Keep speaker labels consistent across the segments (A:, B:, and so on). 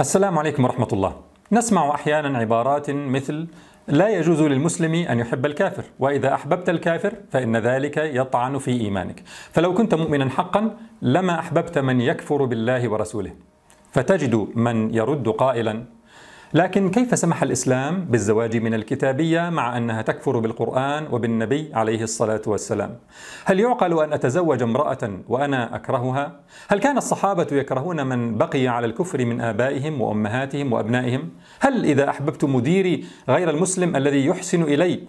A: السلام عليكم ورحمة الله نسمع أحيانا عبارات مثل لا يجوز للمسلم أن يحب الكافر وإذا أحببت الكافر فإن ذلك يطعن في إيمانك فلو كنت مؤمنا حقا لما أحببت من يكفر بالله ورسوله فتجد من يرد قائلا لكن كيف سمح الإسلام بالزواج من الكتابية مع أنها تكفر بالقرآن وبالنبي عليه الصلاة والسلام؟ هل يعقل أن أتزوج امرأة وأنا أكرهها؟ هل كان الصحابة يكرهون من بقي على الكفر من آبائهم وأمهاتهم وأبنائهم؟ هل إذا أحببت مديري غير المسلم الذي يحسن إلي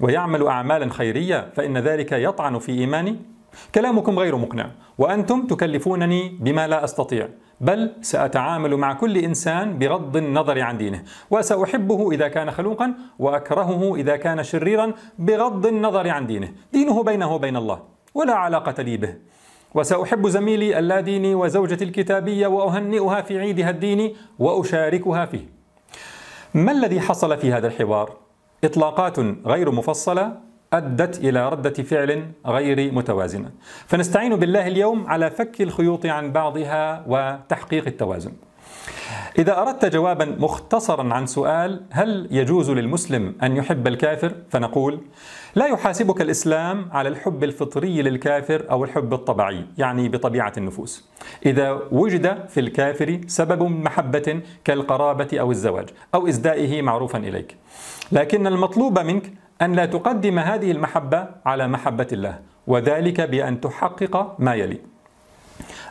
A: ويعمل أعمالا خيرية فإن ذلك يطعن في إيماني؟ كلامكم غير مقنع وأنتم تكلفونني بما لا أستطيع بل سأتعامل مع كل إنسان بغض النظر عن دينه وسأحبه إذا كان خلوقا وأكرهه إذا كان شريرا بغض النظر عن دينه دينه بينه وبين الله ولا علاقة لي به وسأحب زميلي اللاديني وزوجتي الكتابية وأهنئها في عيدها الديني وأشاركها فيه ما الذي حصل في هذا الحوار؟ إطلاقات غير مفصلة أدت إلى ردة فعل غير متوازنة فنستعين بالله اليوم على فك الخيوط عن بعضها وتحقيق التوازن إذا أردت جوابا مختصرا عن سؤال هل يجوز للمسلم أن يحب الكافر فنقول لا يحاسبك الإسلام على الحب الفطري للكافر أو الحب الطبيعي يعني بطبيعة النفوس إذا وجد في الكافر سبب محبة كالقرابة أو الزواج أو إزدائه معروفا إليك لكن المطلوب منك أن لا تقدم هذه المحبة على محبة الله وذلك بأن تحقق ما يلي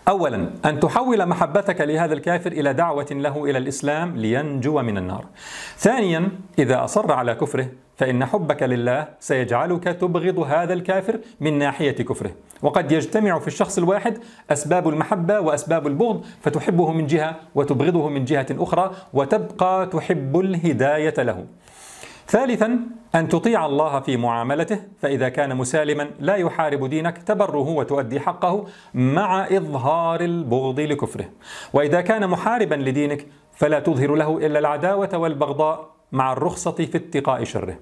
A: أولا أن تحول محبتك لهذا الكافر إلى دعوة له إلى الإسلام لينجو من النار ثانيا إذا أصر على كفره فإن حبك لله سيجعلك تبغض هذا الكافر من ناحية كفره وقد يجتمع في الشخص الواحد أسباب المحبة وأسباب البغض فتحبه من جهة وتبغضه من جهة أخرى وتبقى تحب الهداية له ثالثا أن تطيع الله في معاملته فإذا كان مسالما لا يحارب دينك تبره وتؤدي حقه مع إظهار البغض لكفره وإذا كان محاربا لدينك فلا تظهر له إلا العداوة والبغضاء مع الرخصة في اتقاء شره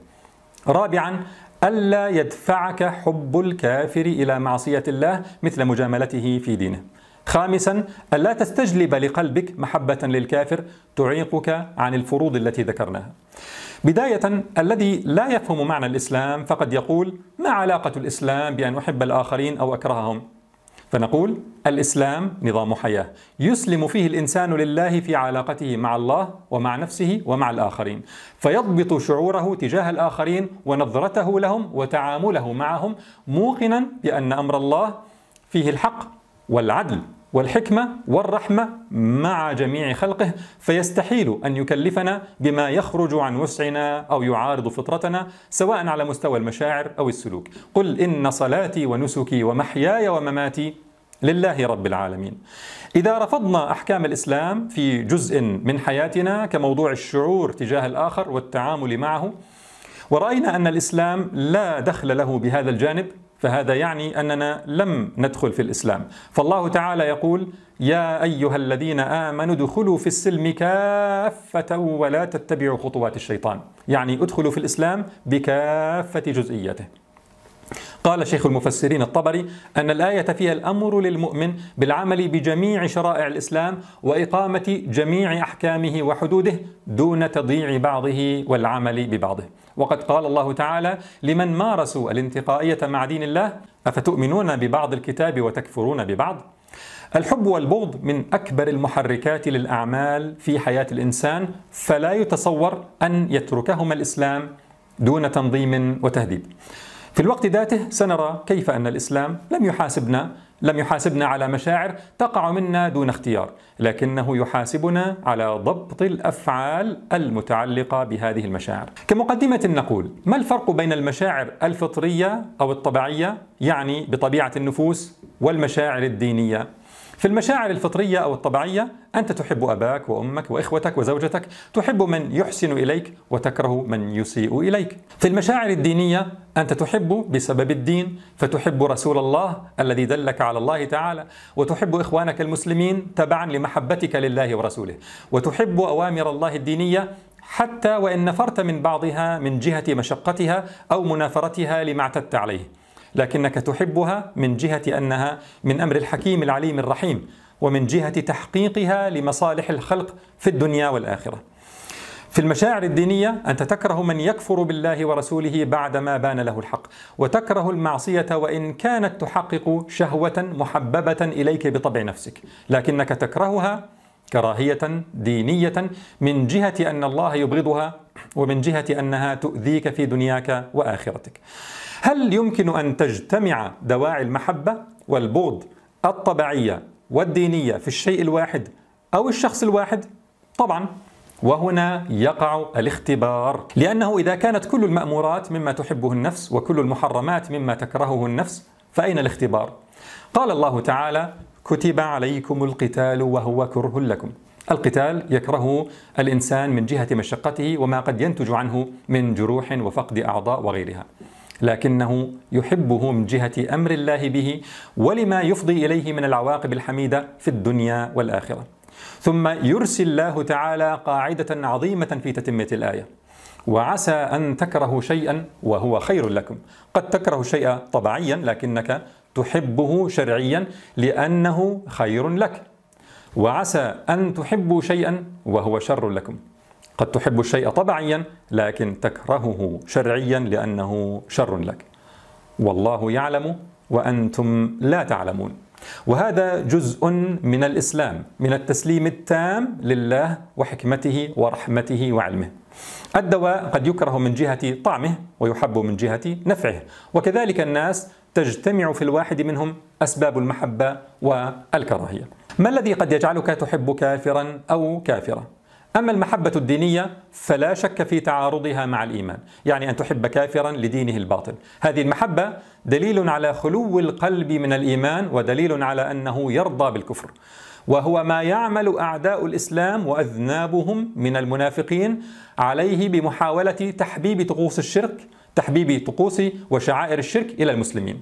A: رابعا ألا يدفعك حب الكافر إلى معصية الله مثل مجاملته في دينه خامسا ألا تستجلب لقلبك محبة للكافر تعيقك عن الفروض التي ذكرناها بداية الذي لا يفهم معنى الإسلام فقد يقول ما علاقة الإسلام بأن أحب الآخرين أو أكرههم فنقول الإسلام نظام حياة يسلم فيه الإنسان لله في علاقته مع الله ومع نفسه ومع الآخرين فيضبط شعوره تجاه الآخرين ونظرته لهم وتعامله معهم موقنا بأن أمر الله فيه الحق والعدل والحكمة والرحمة مع جميع خلقه فيستحيل أن يكلفنا بما يخرج عن وسعنا أو يعارض فطرتنا سواء على مستوى المشاعر أو السلوك قل إن صلاتي ونسكي ومحياي ومماتي لله رب العالمين. إذا رفضنا أحكام الإسلام في جزء من حياتنا كموضوع الشعور تجاه الآخر والتعامل معه ورأينا أن الإسلام لا دخل له بهذا الجانب فهذا يعني اننا لم ندخل في الاسلام فالله تعالى يقول يا ايها الذين امنوا ادخلوا في السلم كافه ولا تتبعوا خطوات الشيطان يعني ادخلوا في الاسلام بكافه جزئياته قال شيخ المفسرين الطبري أن الآية فيها الأمر للمؤمن بالعمل بجميع شرائع الإسلام وإقامة جميع أحكامه وحدوده دون تضييع بعضه والعمل ببعضه وقد قال الله تعالى لمن مارسوا الانتقائية مع دين الله أفتؤمنون ببعض الكتاب وتكفرون ببعض؟ الحب والبغض من أكبر المحركات للأعمال في حياة الإنسان فلا يتصور أن يتركهما الإسلام دون تنظيم وتهذيب في الوقت ذاته سنرى كيف أن الإسلام لم يحاسبنا لم يحاسبنا على مشاعر تقع منا دون اختيار لكنه يحاسبنا على ضبط الافعال المتعلقه بهذه المشاعر كمقدمه نقول ما الفرق بين المشاعر الفطريه او الطبيعيه يعني بطبيعه النفوس والمشاعر الدينيه في المشاعر الفطرية أو الطبيعية أنت تحب أباك وأمك وإخوتك وزوجتك تحب من يحسن إليك وتكره من يسيء إليك في المشاعر الدينية أنت تحب بسبب الدين فتحب رسول الله الذي دلك على الله تعالى وتحب إخوانك المسلمين تبعا لمحبتك لله ورسوله وتحب أوامر الله الدينية حتى وإن نفرت من بعضها من جهة مشقتها أو منافرتها لما اعتدت عليه لكنك تحبها من جهة أنها من أمر الحكيم العليم الرحيم ومن جهة تحقيقها لمصالح الخلق في الدنيا والآخرة في المشاعر الدينية أنت تكره من يكفر بالله ورسوله بعدما بان له الحق وتكره المعصية وإن كانت تحقق شهوة محببة إليك بطبع نفسك لكنك تكرهها كراهية دينية من جهة أن الله يبغضها ومن جهة أنها تؤذيك في دنياك وآخرتك هل يمكن أن تجتمع دواعي المحبة والبغض الطبيعية والدينية في الشيء الواحد أو الشخص الواحد؟ طبعا وهنا يقع الاختبار لأنه إذا كانت كل المأمورات مما تحبه النفس وكل المحرمات مما تكرهه النفس فأين الاختبار؟ قال الله تعالى كتب عليكم القتال وهو كره لكم القتال يكرهه الإنسان من جهة مشقته وما قد ينتج عنه من جروح وفقد أعضاء وغيرها لكنه يحبه من جهة أمر الله به ولما يفضي إليه من العواقب الحميدة في الدنيا والآخرة ثم يرسل الله تعالى قاعدة عظيمة في تتمة الآية وعسى أن تكرهوا شيئا وهو خير لكم قد تكره شيئا طبعيا لكنك تحبه شرعيا لأنه خير لك وعسى أن تحبوا شيئا وهو شر لكم قد تحب الشيء طبعيا لكن تكرهه شرعيا لأنه شر لك والله يعلم وأنتم لا تعلمون وهذا جزء من الإسلام من التسليم التام لله وحكمته ورحمته وعلمه الدواء قد يكره من جهة طعمه ويحب من جهة نفعه وكذلك الناس تجتمع في الواحد منهم أسباب المحبة والكراهية ما الذي قد يجعلك تحب كافرا أو كافرة؟ أما المحبة الدينية فلا شك في تعارضها مع الإيمان يعني أن تحب كافرا لدينه الباطل هذه المحبة دليل على خلو القلب من الإيمان ودليل على أنه يرضى بالكفر وهو ما يعمل أعداء الإسلام وأذنابهم من المنافقين عليه بمحاولة تحبيب طقوس الشرك تحبيب طقوس وشعائر الشرك إلى المسلمين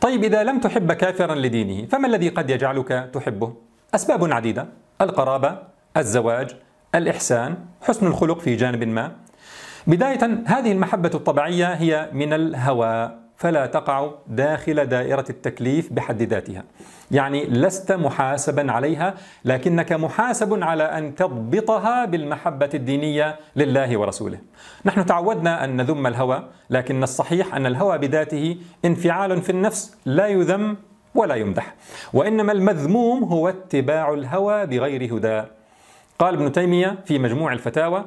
A: طيب إذا لم تحب كافرا لدينه فما الذي قد يجعلك تحبه؟ أسباب عديدة القرابة الزواج الإحسان حسن الخلق في جانب ما بداية هذه المحبة الطبيعية هي من الهوى فلا تقع داخل دائرة التكليف بحد ذاتها يعني لست محاسبا عليها لكنك محاسب على أن تضبطها بالمحبة الدينية لله ورسوله نحن تعودنا أن نذم الهوى لكن الصحيح أن الهوى بذاته انفعال في النفس لا يذم ولا يمدح وإنما المذموم هو اتباع الهوى بغير هدى قال ابن تيمية في مجموع الفتاوى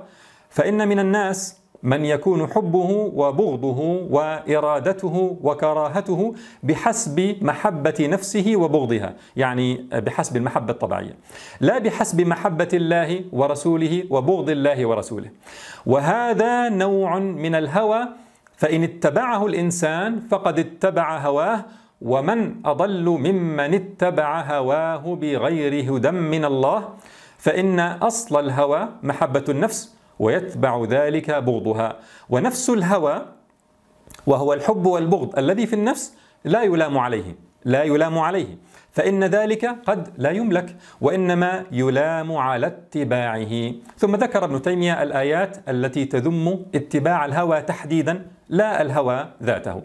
A: فإن من الناس من يكون حبه وبغضه وارادته وكراهته بحسب محبه نفسه وبغضها، يعني بحسب المحبه الطبيعيه، لا بحسب محبه الله ورسوله وبغض الله ورسوله. وهذا نوع من الهوى فان اتبعه الانسان فقد اتبع هواه ومن اضل ممن اتبع هواه بغير هدى من الله فان اصل الهوى محبه النفس ويتبع ذلك بغضها ونفس الهوى وهو الحب والبغض الذي في النفس لا يلام عليه لا يلام عليه فإن ذلك قد لا يملك وإنما يلام على اتباعه ثم ذكر ابن تيمية الآيات التي تذم اتباع الهوى تحديدا لا الهوى ذاته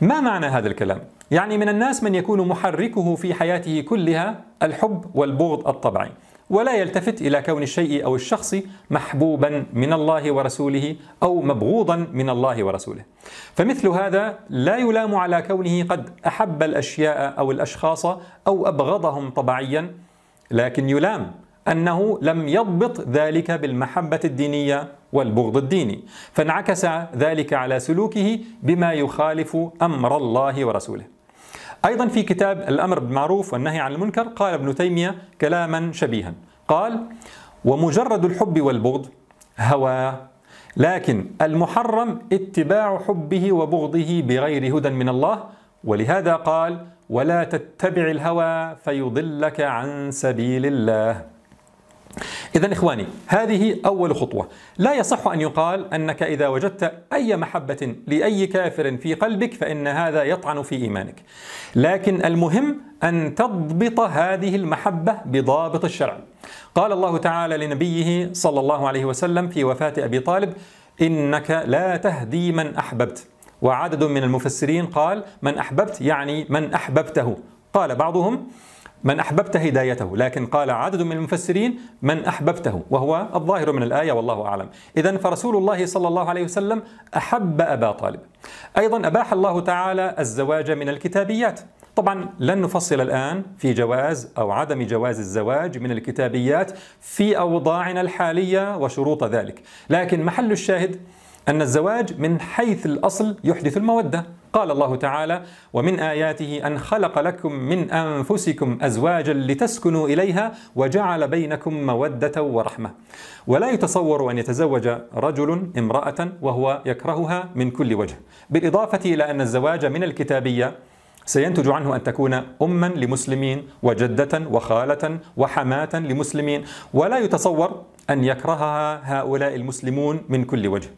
A: ما معنى هذا الكلام؟ يعني من الناس من يكون محركه في حياته كلها الحب والبغض الطبعي ولا يلتفت الى كون الشيء او الشخص محبوبا من الله ورسوله او مبغوضا من الله ورسوله. فمثل هذا لا يلام على كونه قد احب الاشياء او الاشخاص او ابغضهم طبعيا لكن يلام انه لم يضبط ذلك بالمحبه الدينيه والبغض الديني، فانعكس ذلك على سلوكه بما يخالف امر الله ورسوله. أيضا في كتاب الأمر بالمعروف والنهي عن المنكر قال ابن تيمية كلاما شبيها قال ومجرد الحب والبغض هوى لكن المحرم اتباع حبه وبغضه بغير هدى من الله ولهذا قال ولا تتبع الهوى فيضلك عن سبيل الله إذا إخواني هذه أول خطوة لا يصح أن يقال أنك إذا وجدت أي محبة لأي كافر في قلبك فإن هذا يطعن في إيمانك لكن المهم أن تضبط هذه المحبة بضابط الشرع قال الله تعالى لنبيه صلى الله عليه وسلم في وفاة أبي طالب إنك لا تهدي من أحببت وعدد من المفسرين قال من أحببت يعني من أحببته قال بعضهم من أحببت هدايته لكن قال عدد من المفسرين من أحببته وهو الظاهر من الآية والله أعلم إذا فرسول الله صلى الله عليه وسلم أحب أبا طالب أيضا أباح الله تعالى الزواج من الكتابيات طبعا لن نفصل الآن في جواز أو عدم جواز الزواج من الكتابيات في أوضاعنا الحالية وشروط ذلك لكن محل الشاهد أن الزواج من حيث الأصل يحدث المودة قال الله تعالى ومن آياته أن خلق لكم من أنفسكم أزواجا لتسكنوا إليها وجعل بينكم مودة ورحمة ولا يتصور أن يتزوج رجل امرأة وهو يكرهها من كل وجه بالإضافة إلى أن الزواج من الكتابية سينتج عنه أن تكون أما لمسلمين وجدة وخالة وحماة لمسلمين ولا يتصور أن يكرهها هؤلاء المسلمون من كل وجه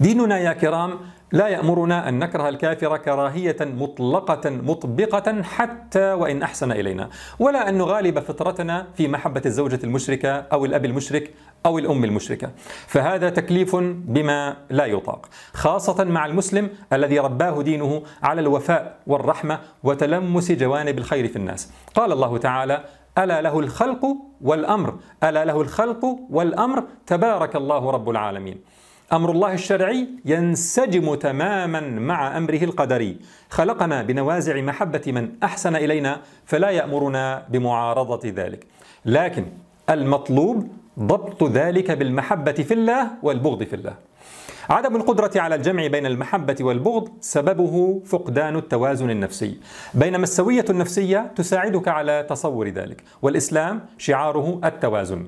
A: ديننا يا كرام لا يأمرنا أن نكره الكافر كراهية مطلقة مطبقة حتى وإن أحسن إلينا ولا أن نغالب فطرتنا في محبة الزوجة المشركة أو الأب المشرك أو الأم المشركة فهذا تكليف بما لا يطاق خاصة مع المسلم الذي رباه دينه على الوفاء والرحمة وتلمس جوانب الخير في الناس قال الله تعالى ألا له الخلق والأمر ألا له الخلق والأمر تبارك الله رب العالمين أمر الله الشرعي ينسجم تماما مع أمره القدري خلقنا بنوازع محبة من أحسن إلينا فلا يأمرنا بمعارضة ذلك لكن المطلوب ضبط ذلك بالمحبة في الله والبغض في الله عدم القدرة على الجمع بين المحبة والبغض سببه فقدان التوازن النفسي، بينما السوية النفسية تساعدك على تصور ذلك، والإسلام شعاره التوازن.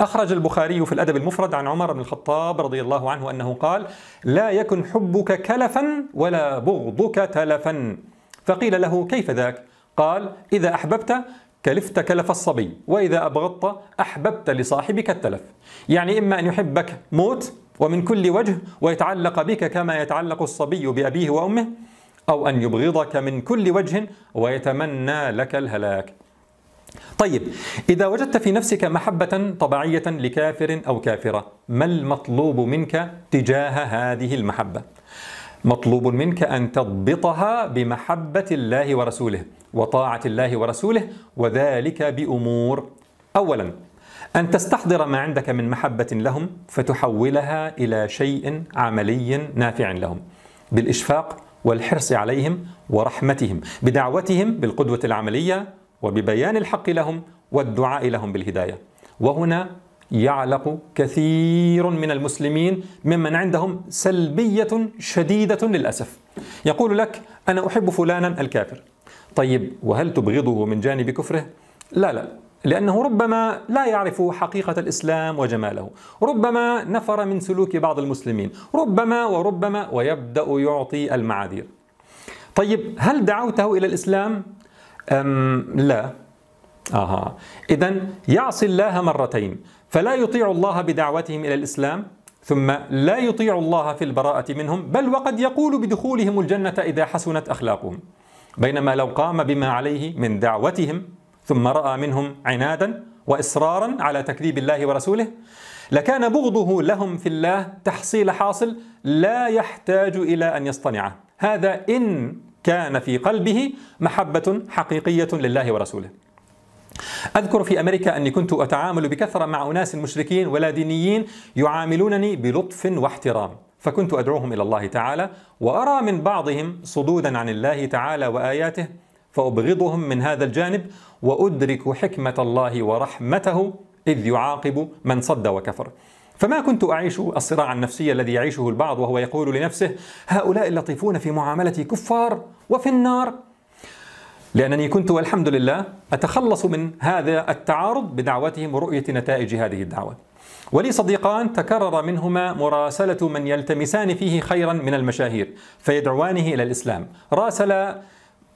A: أخرج البخاري في الأدب المفرد عن عمر بن الخطاب رضي الله عنه أنه قال لا يكن حبك كلفا ولا بغضك تلفا فقيل له كيف ذاك؟ قال إذا أحببت كلفت كلف الصبي وإذا أبغضت أحببت لصاحبك التلف يعني إما أن يحبك موت ومن كل وجه ويتعلق بك كما يتعلق الصبي بأبيه وأمه أو أن يبغضك من كل وجه ويتمنى لك الهلاك طيب إذا وجدت في نفسك محبة طبيعية لكافر أو كافرة ما المطلوب منك تجاه هذه المحبة؟ مطلوب منك أن تضبطها بمحبة الله ورسوله وطاعة الله ورسوله وذلك بأمور أولا أن تستحضر ما عندك من محبة لهم فتحولها إلى شيء عملي نافع لهم بالإشفاق والحرص عليهم ورحمتهم بدعوتهم بالقدوة العملية وببيان الحق لهم والدعاء لهم بالهدايه وهنا يعلق كثير من المسلمين ممن عندهم سلبيه شديده للاسف يقول لك انا احب فلانا الكافر طيب وهل تبغضه من جانب كفره لا لا لأنه ربما لا يعرف حقيقة الإسلام وجماله ربما نفر من سلوك بعض المسلمين ربما وربما ويبدأ يعطي المعاذير طيب هل دعوته إلى الإسلام؟ أم لا آها إذا يعصي الله مرتين فلا يطيع الله بدعوتهم إلى الإسلام ثم لا يطيع الله في البراءة منهم بل وقد يقول بدخولهم الجنة إذا حسنت أخلاقهم بينما لو قام بما عليه من دعوتهم ثم رأى منهم عنادا وإصرارا على تكذيب الله ورسوله لكان بغضه لهم في الله تحصيل حاصل لا يحتاج إلى أن يصطنعه هذا إن كان في قلبه محبة حقيقية لله ورسوله أذكر في أمريكا أني كنت أتعامل بكثرة مع أناس مشركين ولا دينيين يعاملونني بلطف واحترام فكنت أدعوهم إلى الله تعالى وأرى من بعضهم صدودا عن الله تعالى وآياته فأبغضهم من هذا الجانب وأدرك حكمة الله ورحمته إذ يعاقب من صد وكفر فما كنت أعيش الصراع النفسي الذي يعيشه البعض وهو يقول لنفسه هؤلاء اللطيفون في معاملتي كفار وفي النار لأنني كنت والحمد لله أتخلص من هذا التعارض بدعوتهم ورؤية نتائج هذه الدعوة ولي صديقان تكرر منهما مراسلة من يلتمسان فيه خيرا من المشاهير فيدعوانه إلى الإسلام راسل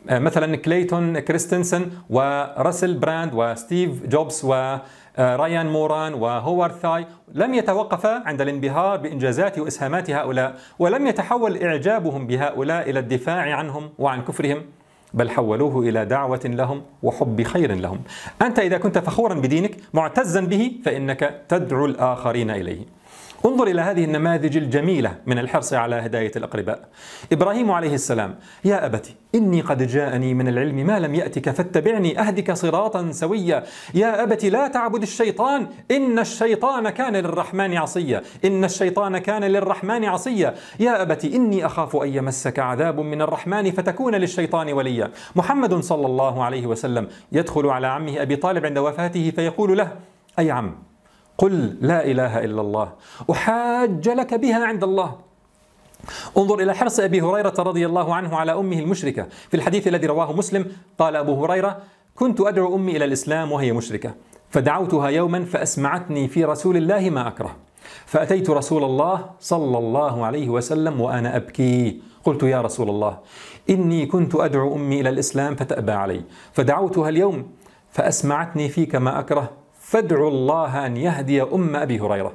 A: آه، مثلا كليتون كريستنسن وراسل براند وستيف جوبز و آه، رايان موران وهوارد ثاي لم يتوقفا عند الانبهار بإنجازات وإسهامات هؤلاء ولم يتحول إعجابهم بهؤلاء إلى الدفاع عنهم وعن كفرهم بل حولوه الى دعوه لهم وحب خير لهم. انت اذا كنت فخورا بدينك معتزا به فانك تدعو الاخرين اليه. انظر إلى هذه النماذج الجميلة من الحرص على هداية الأقرباء إبراهيم عليه السلام يا أبت إني قد جاءني من العلم ما لم يأتك فاتبعني أهدك صراطا سويا يا أبت لا تعبد الشيطان إن الشيطان كان للرحمن عصيا إن الشيطان كان للرحمن عصيا يا أبت إني أخاف أن يمسك عذاب من الرحمن فتكون للشيطان وليا محمد صلى الله عليه وسلم يدخل على عمه أبي طالب عند وفاته فيقول له أي عم قل لا اله الا الله احاج لك بها عند الله انظر إلى حرص أبي هريرة رضي الله عنه على أمه المشركة في الحديث الذي رواه مسلم قال أبو هريرة كنت أدعو أمي إلى الإسلام وهي مشركة فدعوتها يوما فأسمعتني في رسول الله ما أكره فأتيت رسول الله صلى الله عليه وسلم وأنا أبكي قلت يا رسول الله إني كنت أدعو أمي إلى الإسلام فتأبى علي فدعوتها اليوم فأسمعتني فيك ما أكره فادعوا الله أن يهدي أم أبي هريرة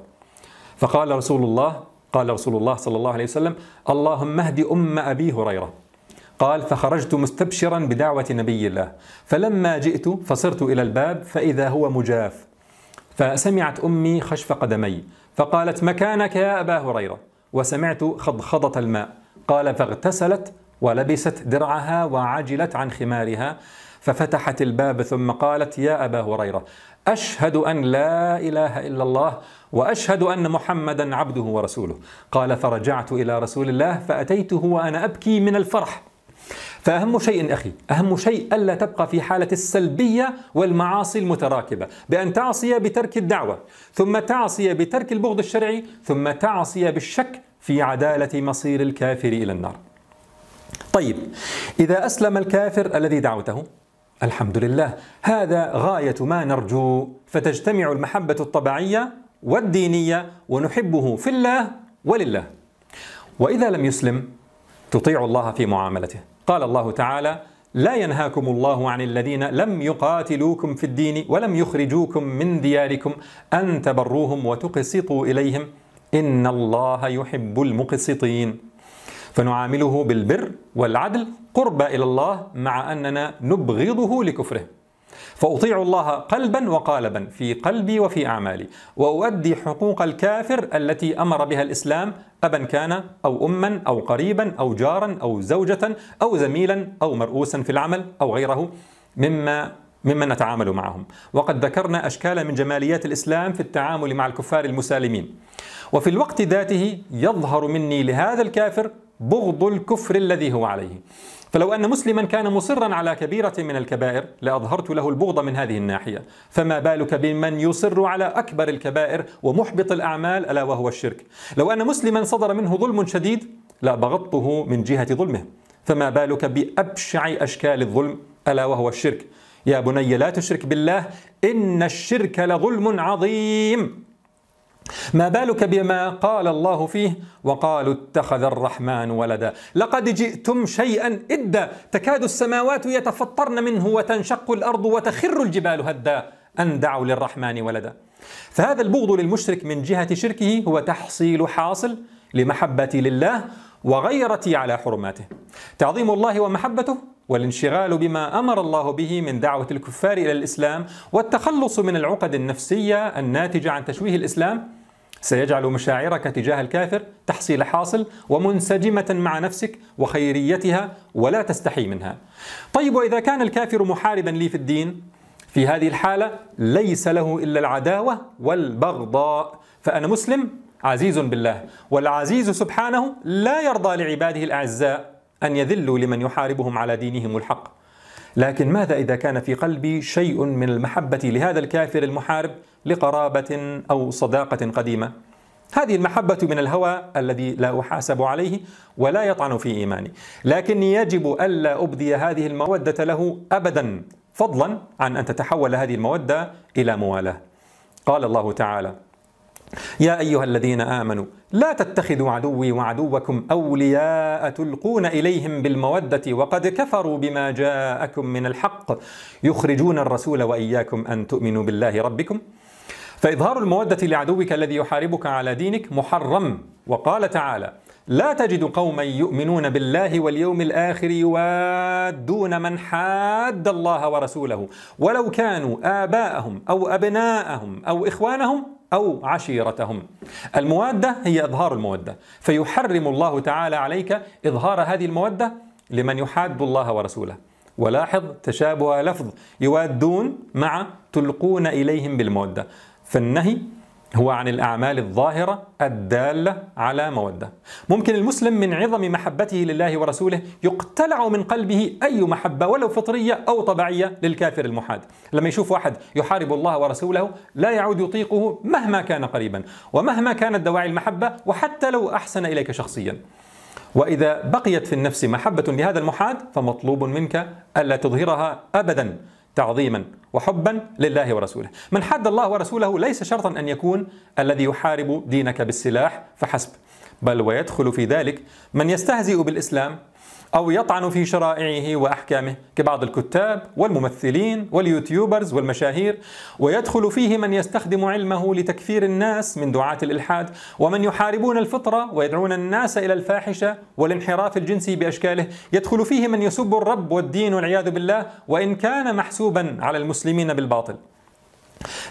A: فقال رسول الله قال رسول الله صلى الله عليه وسلم اللهم اهد أم أبي هريرة قال فخرجت مستبشرا بدعوة نبي الله فلما جئت فصرت إلى الباب فإذا هو مجاف فسمعت أمي خشف قدمي فقالت مكانك يا أبا هريرة وسمعت خضخضة الماء قال فاغتسلت ولبست درعها وعجلت عن خمارها ففتحت الباب ثم قالت يا أبا هريرة أشهد أن لا إله إلا الله وأشهد أن محمدا عبده ورسوله قال فرجعت إلى رسول الله فأتيته وأنا أبكي من الفرح فأهم شيء أخي أهم شيء ألا تبقى في حالة السلبية والمعاصي المتراكبة بأن تعصي بترك الدعوة ثم تعصي بترك البغض الشرعي ثم تعصي بالشك في عدالة مصير الكافر إلى النار طيب إذا أسلم الكافر الذي دعوته الحمد لله هذا غاية ما نرجو فتجتمع المحبة الطبيعية والدينية ونحبه في الله ولله وإذا لم يسلم تطيع الله في معاملته قال الله تعالى لا ينهاكم الله عن الذين لم يقاتلوكم في الدين ولم يخرجوكم من دياركم أن تبروهم وتقسطوا إليهم إن الله يحب المقسطين فنعامله بالبر والعدل قرب إلى الله مع أننا نبغضه لكفره فأطيع الله قلبا وقالبا في قلبي وفي أعمالي وأؤدي حقوق الكافر التي أمر بها الإسلام أبا كان أو أما أو قريبا أو جارا أو زوجة أو زميلا أو مرؤوسا في العمل أو غيره مما ممن نتعامل معهم وقد ذكرنا أشكال من جماليات الإسلام في التعامل مع الكفار المسالمين وفي الوقت ذاته يظهر مني لهذا الكافر بغض الكفر الذي هو عليه فلو أن مسلما كان مصرا على كبيرة من الكبائر لأظهرت له البغض من هذه الناحية فما بالك بمن يصر على أكبر الكبائر ومحبط الأعمال ألا وهو الشرك لو أن مسلما صدر منه ظلم شديد لبغضته من جهة ظلمه فما بالك بأبشع أشكال الظلم ألا وهو الشرك يا بني لا تشرك بالله إن الشرك لظلم عظيم ما بالك بما قال الله فيه وقالوا اتخذ الرحمن ولدا لقد جئتم شيئا إدا تكاد السماوات يتفطرن منه وتنشق الأرض وتخر الجبال هدا أن دعوا للرحمن ولدا فهذا البغض للمشرك من جهة شركه هو تحصيل حاصل لمحبتي لله وغيرتي على حرماته تعظيم الله ومحبته والانشغال بما امر الله به من دعوه الكفار الى الاسلام والتخلص من العقد النفسيه الناتجه عن تشويه الاسلام سيجعل مشاعرك تجاه الكافر تحصيل حاصل ومنسجمة مع نفسك وخيريتها ولا تستحي منها. طيب وإذا كان الكافر محاربا لي في الدين في هذه الحالة ليس له إلا العداوة والبغضاء فأنا مسلم عزيز بالله والعزيز سبحانه لا يرضى لعباده الأعزاء أن يذلوا لمن يحاربهم على دينهم الحق لكن ماذا إذا كان في قلبي شيء من المحبة لهذا الكافر المحارب لقرابة أو صداقة قديمة هذه المحبة من الهوى الذي لا أحاسب عليه ولا يطعن في إيماني لكني يجب ألا أبدي هذه المودة له أبدا فضلا عن أن تتحول هذه المودة إلى موالاه قال الله تعالى يا ايها الذين امنوا لا تتخذوا عدوي وعدوكم اولياء تلقون اليهم بالموده وقد كفروا بما جاءكم من الحق يخرجون الرسول واياكم ان تؤمنوا بالله ربكم فاظهار الموده لعدوك الذي يحاربك على دينك محرم وقال تعالى لا تجد قوما يؤمنون بالله واليوم الاخر يوادون من حاد الله ورسوله ولو كانوا اباءهم او ابناءهم او اخوانهم أو عشيرتهم الموادة هي إظهار المودة فيحرم الله تعالى عليك إظهار هذه المودة لمن يحاد الله ورسوله ولاحظ تشابه لفظ يوادون مع تلقون إليهم بالمودة فالنهي هو عن الأعمال الظاهرة الدالة على مودة ممكن المسلم من عظم محبته لله ورسوله يقتلع من قلبه أي محبة ولو فطرية أو طبيعية للكافر المحاد لما يشوف واحد يحارب الله ورسوله لا يعود يطيقه مهما كان قريبا ومهما كانت دواعي المحبة وحتى لو أحسن إليك شخصيا وإذا بقيت في النفس محبة لهذا المحاد فمطلوب منك ألا تظهرها أبدا تعظيما وحبا لله ورسوله من حد الله ورسوله ليس شرطا أن يكون الذي يحارب دينك بالسلاح فحسب بل ويدخل في ذلك من يستهزئ بالإسلام أو يطعن في شرائعه وأحكامه كبعض الكتاب والممثلين واليوتيوبرز والمشاهير ويدخل فيه من يستخدم علمه لتكفير الناس من دعاة الإلحاد ومن يحاربون الفطرة ويدعون الناس إلى الفاحشة والانحراف الجنسي بأشكاله يدخل فيه من يسب الرب والدين والعياذ بالله وإن كان محسوبا على المسلمين بالباطل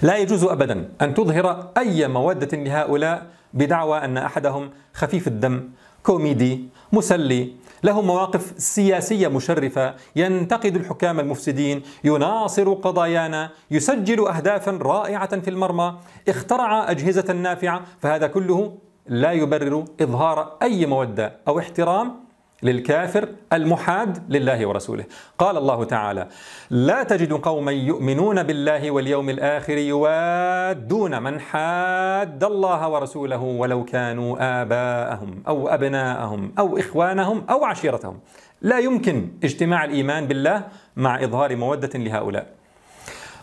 A: لا يجوز أبدا أن تظهر أي مودة لهؤلاء بدعوى أن أحدهم خفيف الدم كوميدي مسلي له مواقف سياسية مشرفة ينتقد الحكام المفسدين يناصر قضايانا يسجل أهدافا رائعة في المرمى اخترع أجهزة نافعة فهذا كله لا يبرر إظهار أي مودة أو احترام للكافر المحاد لله ورسوله قال الله تعالى لا تجد قوما يؤمنون بالله واليوم الآخر يوادون من حاد الله ورسوله ولو كانوا آباءهم أو أبناءهم أو إخوانهم أو عشيرتهم لا يمكن اجتماع الإيمان بالله مع إظهار مودة لهؤلاء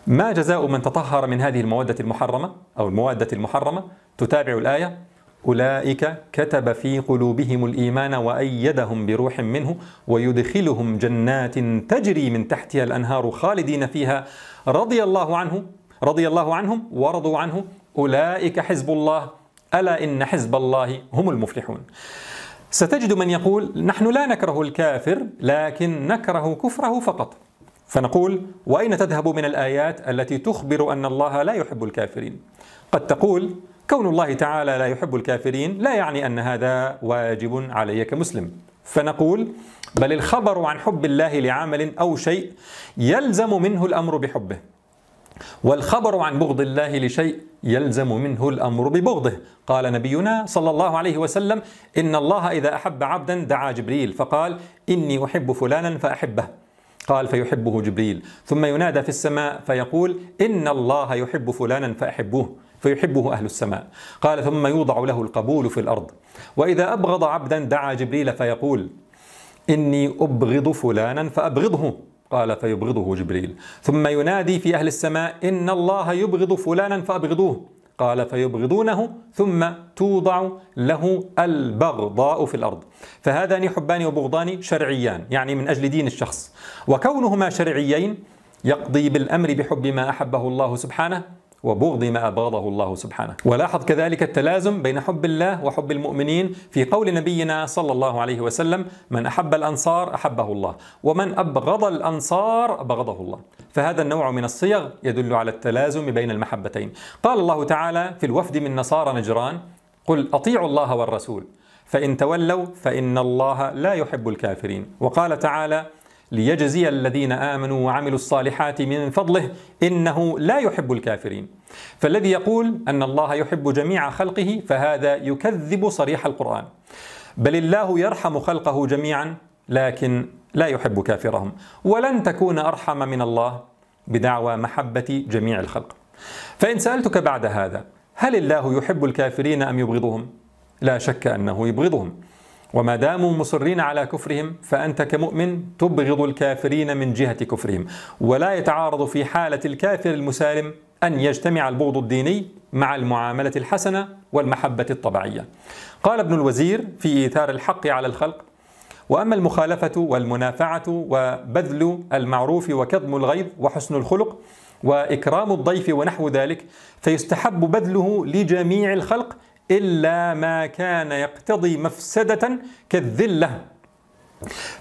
A: ما جزاء من تطهر من هذه المودة المحرمة أو الموادة المحرمة تتابع الآية أولئك كتب في قلوبهم الإيمان وأيدهم بروح منه ويدخلهم جنات تجري من تحتها الأنهار خالدين فيها رضي الله عنه رضي الله عنهم ورضوا عنه أولئك حزب الله ألا إن حزب الله هم المفلحون ستجد من يقول نحن لا نكره الكافر لكن نكره كفره فقط فنقول وأين تذهب من الآيات التي تخبر أن الله لا يحب الكافرين قد تقول كون الله تعالى لا يحب الكافرين لا يعني أن هذا واجب علي كمسلم فنقول بل الخبر عن حب الله لعمل أو شيء يلزم منه الأمر بحبه والخبر عن بغض الله لشيء يلزم منه الامر ببغضه قال نبينا صلى الله عليه وسلم ان الله اذا احب عبدا دعا جبريل فقال اني احب فلانا فاحبه قال فيحبه جبريل ثم ينادى في السماء فيقول ان الله يحب فلانا فاحبوه فيحبه أهل السماء قال ثم يوضع له القبول في الأرض وإذا أبغض عبدا دعا جبريل فيقول إني أبغض فلانا فأبغضه قال فيبغضه جبريل ثم ينادي في أهل السماء إن الله يبغض فلانا فأبغضوه قال فيبغضونه ثم توضع له البغضاء في الارض فهذان حبان وبغضان شرعيان يعني من اجل دين الشخص وكونهما شرعيين يقضي بالامر بحب ما احبه الله سبحانه وبغض ما أبغضه الله سبحانه ولاحظ كذلك التلازم بين حب الله وحب المؤمنين في قول نبينا صلى الله عليه وسلم من أحب الأنصار أحبه الله ومن أبغض الأنصار أبغضه الله فهذا النوع من الصيغ يدل على التلازم بين المحبتين قال الله تعالى في الوفد من نصارى نجران قل أطيعوا الله والرسول فإن تولوا فإن الله لا يحب الكافرين وقال تعالى ليجزي الذين امنوا وعملوا الصالحات من فضله انه لا يحب الكافرين. فالذي يقول ان الله يحب جميع خلقه فهذا يكذب صريح القران. بل الله يرحم خلقه جميعا لكن لا يحب كافرهم، ولن تكون ارحم من الله بدعوى محبه جميع الخلق. فان سالتك بعد هذا هل الله يحب الكافرين ام يبغضهم؟ لا شك انه يبغضهم. وما داموا مصرين على كفرهم فأنت كمؤمن تبغض الكافرين من جهة كفرهم ولا يتعارض في حالة الكافر المسالم أن يجتمع البغض الديني مع المعاملة الحسنة والمحبة الطبيعية قال ابن الوزير في إيثار الحق على الخلق وأما المخالفة والمنافعة وبذل المعروف وكظم الغيظ وحسن الخلق وإكرام الضيف ونحو ذلك فيستحب بذله لجميع الخلق إلا ما كان يقتضي مفسدة كالذلة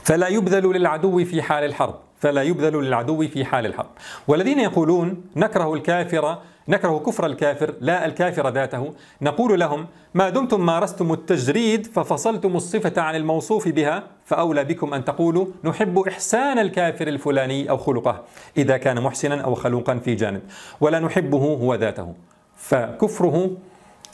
A: فلا يبذل للعدو في حال الحرب فلا يبذل للعدو في حال الحرب والذين يقولون نكره الكافر نكره كفر الكافر لا الكافر ذاته نقول لهم ما دمتم مارستم التجريد ففصلتم الصفة عن الموصوف بها فأولى بكم أن تقولوا نحب إحسان الكافر الفلاني أو خلقه إذا كان محسنا أو خلوقا في جانب ولا نحبه هو ذاته فكفره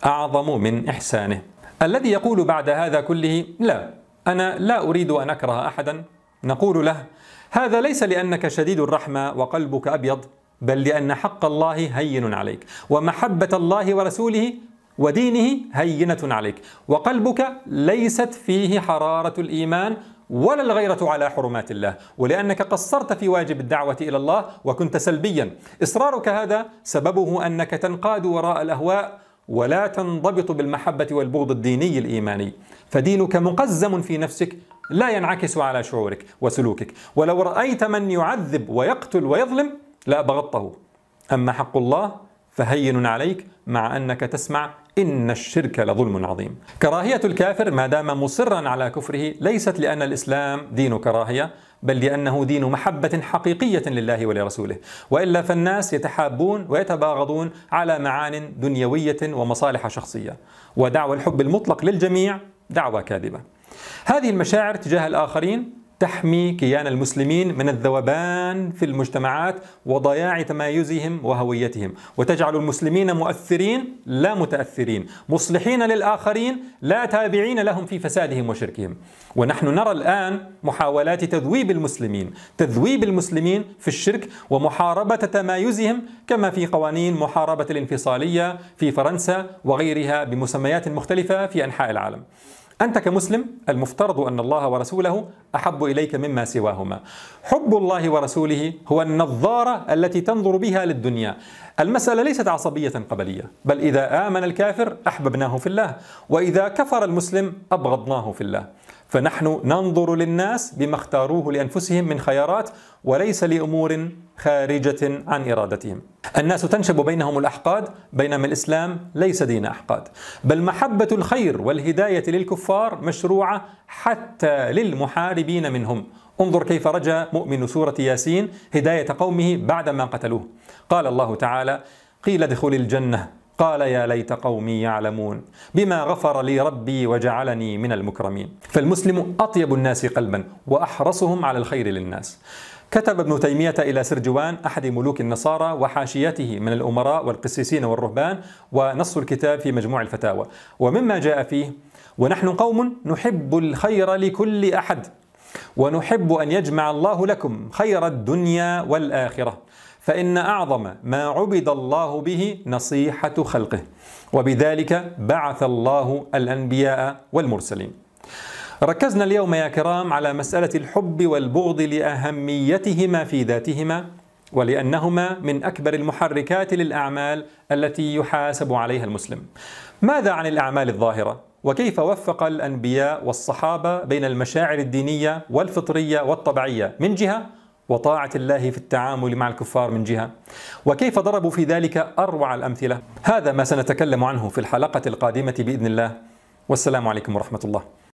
A: أعظم من إحسانه الذي يقول بعد هذا كله لا أنا لا أريد أن أكره أحدا نقول له هذا ليس لأنك شديد الرحمة وقلبك أبيض بل لأن حق الله هين عليك ومحبة الله ورسوله ودينه هينة عليك وقلبك ليست فيه حرارة الإيمان ولا الغيرة على حرمات الله ولأنك قصرت في واجب الدعوة إلى الله وكنت سلبيا إصرارك هذا سببه أنك تنقاد وراء الأهواء ولا تنضبط بالمحبة والبغض الديني الإيماني فدينك مقزم في نفسك لا ينعكس على شعورك وسلوكك ولو رأيت من يعذب ويقتل ويظلم لا بغضته أما حق الله فهين عليك مع أنك تسمع إن الشرك لظلم عظيم كراهية الكافر ما دام مصرا على كفره ليست لأن الإسلام دين كراهية بل لأنه دين محبة حقيقية لله ولرسوله وإلا فالناس يتحابون ويتباغضون على معان دنيوية ومصالح شخصية ودعوى الحب المطلق للجميع دعوة كاذبة هذه المشاعر تجاه الآخرين تحمي كيان المسلمين من الذوبان في المجتمعات وضياع تمايزهم وهويتهم وتجعل المسلمين مؤثرين لا متأثرين مصلحين للآخرين لا تابعين لهم في فسادهم وشركهم ونحن نرى الآن محاولات تذويب المسلمين تذويب المسلمين في الشرك ومحاربة تمايزهم كما في قوانين محاربة الانفصالية في فرنسا وغيرها بمسميات مختلفة في أنحاء العالم أنت كمسلم المفترض أن الله ورسوله أحب إليك مما سواهما حب الله ورسوله هو النظارة التي تنظر بها للدنيا المسألة ليست عصبية قبلية بل إذا آمن الكافر أحببناه في الله وإذا كفر المسلم أبغضناه في الله فنحن ننظر للناس بما اختاروه لانفسهم من خيارات وليس لامور خارجه عن ارادتهم. الناس تنشب بينهم الاحقاد بينما الاسلام ليس دين احقاد، بل محبه الخير والهدايه للكفار مشروعه حتى للمحاربين منهم. انظر كيف رجا مؤمن سوره ياسين هدايه قومه بعدما قتلوه. قال الله تعالى: قيل ادخل الجنه قال يا ليت قومي يعلمون بما غفر لي ربي وجعلني من المكرمين فالمسلم أطيب الناس قلبا وأحرصهم على الخير للناس كتب ابن تيمية إلى سرجوان أحد ملوك النصارى وحاشيته من الأمراء والقسيسين والرهبان ونص الكتاب في مجموع الفتاوى ومما جاء فيه ونحن قوم نحب الخير لكل أحد ونحب أن يجمع الله لكم خير الدنيا والآخرة فإن أعظم ما عبد الله به نصيحة خلقه وبذلك بعث الله الأنبياء والمرسلين ركزنا اليوم يا كرام على مسألة الحب والبغض لأهميتهما في ذاتهما ولأنهما من أكبر المحركات للأعمال التي يحاسب عليها المسلم ماذا عن الأعمال الظاهرة؟ وكيف وفق الأنبياء والصحابة بين المشاعر الدينية والفطرية والطبيعية من جهة وطاعة الله في التعامل مع الكفار من جهة وكيف ضربوا في ذلك أروع الأمثلة هذا ما سنتكلم عنه في الحلقة القادمة بإذن الله والسلام عليكم ورحمة الله